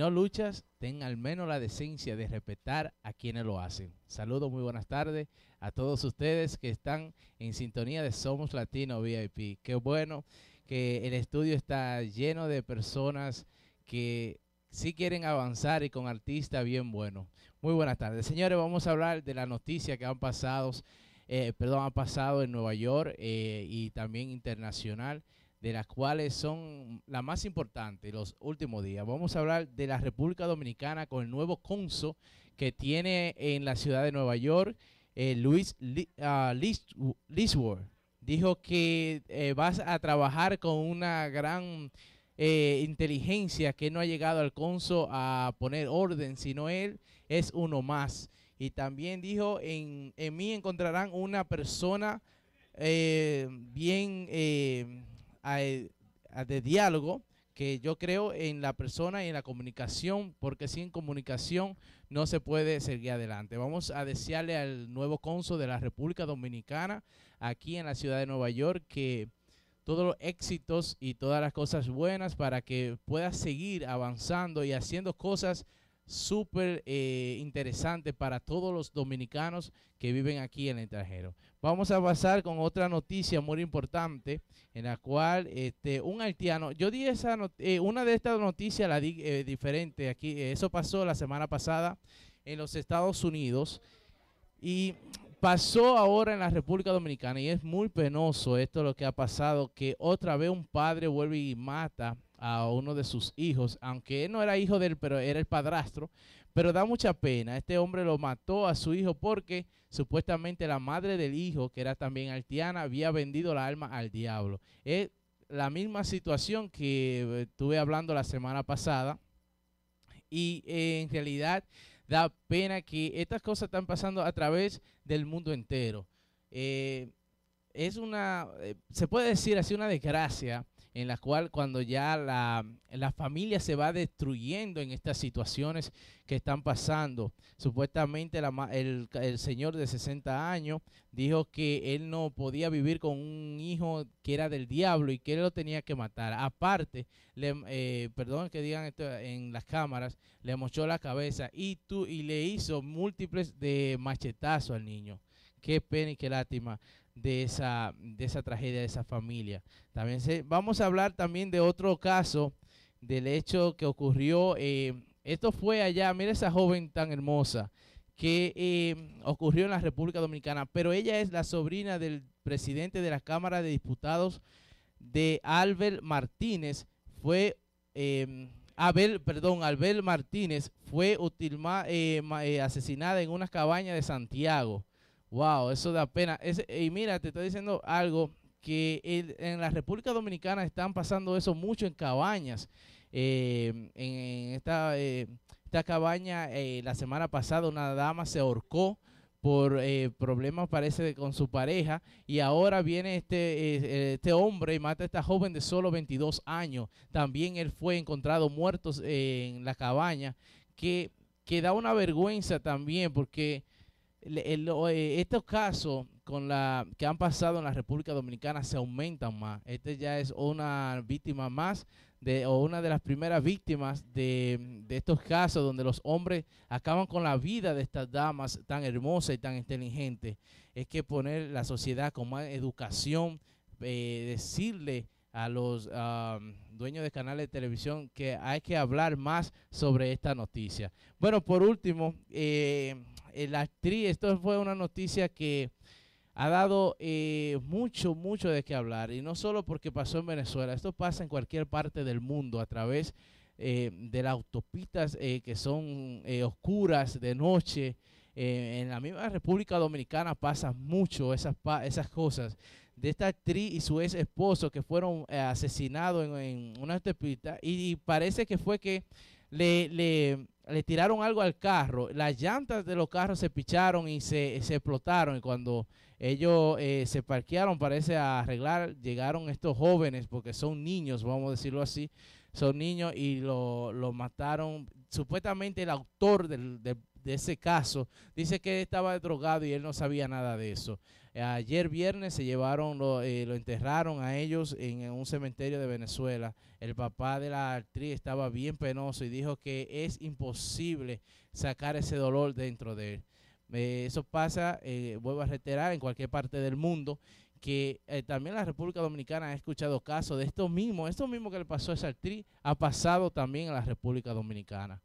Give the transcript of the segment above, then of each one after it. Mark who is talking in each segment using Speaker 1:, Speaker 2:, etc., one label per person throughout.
Speaker 1: no luchas, ten al menos la decencia de respetar a quienes lo hacen. Saludos, muy buenas tardes a todos ustedes que están en sintonía de Somos Latino VIP. Qué bueno que el estudio está lleno de personas que sí quieren avanzar y con artistas bien buenos. Muy buenas tardes. Señores, vamos a hablar de la noticia que han pasado, eh, perdón, han pasado en Nueva York eh, y también internacional de las cuales son las más importantes los últimos días. Vamos a hablar de la República Dominicana con el nuevo conso que tiene en la ciudad de Nueva York, eh, Luis ah, uh, Lisworth. Dijo que eh, vas a trabajar con una gran eh, inteligencia que no ha llegado al conso a poner orden, sino él es uno más. Y también dijo, en, en mí encontrarán una persona bien de diálogo que yo creo en la persona y en la comunicación, porque sin comunicación no se puede seguir adelante. Vamos a desearle al nuevo cónsul de la República Dominicana aquí en la ciudad de Nueva York que todos los éxitos y todas las cosas buenas para que pueda seguir avanzando y haciendo cosas súper eh, interesante para todos los dominicanos que viven aquí en el extranjero. Vamos a pasar con otra noticia muy importante en la cual este, un haitiano, yo di esa eh, una de estas noticias la di eh, diferente aquí, eso pasó la semana pasada en los Estados Unidos y pasó ahora en la República Dominicana y es muy penoso esto lo que ha pasado, que otra vez un padre vuelve y mata a uno de sus hijos, aunque él no era hijo de él, pero era el padrastro. Pero da mucha pena, este hombre lo mató a su hijo porque supuestamente la madre del hijo, que era también altiana, había vendido la alma al diablo. Es la misma situación que estuve eh, hablando la semana pasada y eh, en realidad da pena que estas cosas están pasando a través del mundo entero. Eh, es una, se puede decir así, una desgracia en la cual cuando ya la, familia se va destruyendo en estas situaciones que están pasando. Supuestamente el, señor de 60 años dijo que él no podía vivir con un hijo que era del diablo y que él lo tenía que matar. Aparte, le, eh, perdón que digan esto en las cámaras, le mochó la cabeza y, tú, y le hizo múltiples de machetazos al niño. Qué pena y qué lástima de esa, de esa tragedia de esa familia. También se, vamos a hablar también de otro caso, del hecho que ocurrió, eh, esto fue allá, mira esa joven tan hermosa, que eh, ocurrió en la República Dominicana, pero ella es la sobrina del presidente de la Cámara de Diputados de Albert Martínez, fue... Eh, Abel, perdón, Albert Martínez fue asesinada en una cabaña de Santiago. Wow, eso da pena. y mira, te estoy diciendo algo que en la República Dominicana están pasando eso mucho en cabañas. Eh, en esta, eh, cabaña, eh, la semana pasada una dama se ahorcó por problemas, parece, con su pareja. Y ahora viene este, este hombre y mata a esta joven de solo 22 años. También él fue encontrado muerto en la cabaña, que, que da una vergüenza también porque eh, estos casos con la que han pasado en la República Dominicana se aumentan más. Este ya es una víctima más de, o una de las primeras víctimas de, de estos casos donde los hombres acaban con la vida de estas damas tan hermosas y tan inteligentes. Es que poner la sociedad con más educación, eh, decirle a los dueños de canales de televisión que hay que hablar más sobre esta noticia. Bueno, por último, eh, eh, la actriz, esto fue una noticia que ha dado eh, mucho, mucho de qué hablar. Y no solo porque pasó en Venezuela, esto pasa en cualquier parte del mundo a través eh, de las autopistas que son oscuras de noche. en la misma República Dominicana pasa mucho esas, esas cosas. De esta actriz y su ex esposo que fueron asesinados en, una autopista y, parece que fue que le le tiraron algo al carro, las llantas de los carros se picharon y se, explotaron y cuando ellos eh, se parquearon parece a arreglar, llegaron estos jóvenes, porque son niños, vamos a decirlo así, son niños y lo, lo mataron, supuestamente el autor del, del, de ese caso, dice que estaba drogado y él no sabía nada de eso. Ayer viernes se llevaron, lo, eh, enterraron a ellos en, un cementerio de Venezuela. El papá de la actriz estaba bien penoso y dijo que es imposible sacar ese dolor dentro de él. Eh, eso pasa, eh, vuelvo a reiterar, en cualquier parte del mundo que también la República Dominicana ha escuchado casos de esto mismo, esto mismo que le pasó a esa actriz, ha pasado también a la República Dominicana.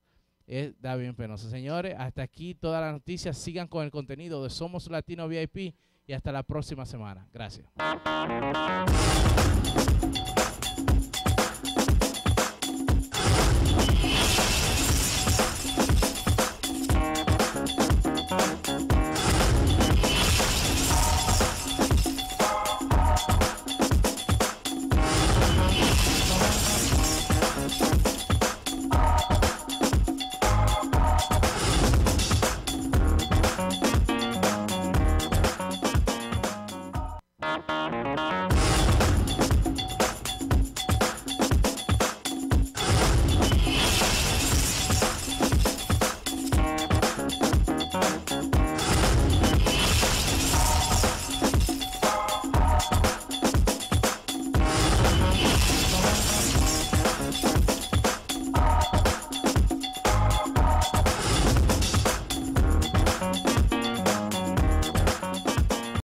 Speaker 1: Es eh, bien penoso. Señores, hasta aquí todas las noticias. Sigan con el contenido de Somos Latino VIP y hasta la próxima semana. Gracias.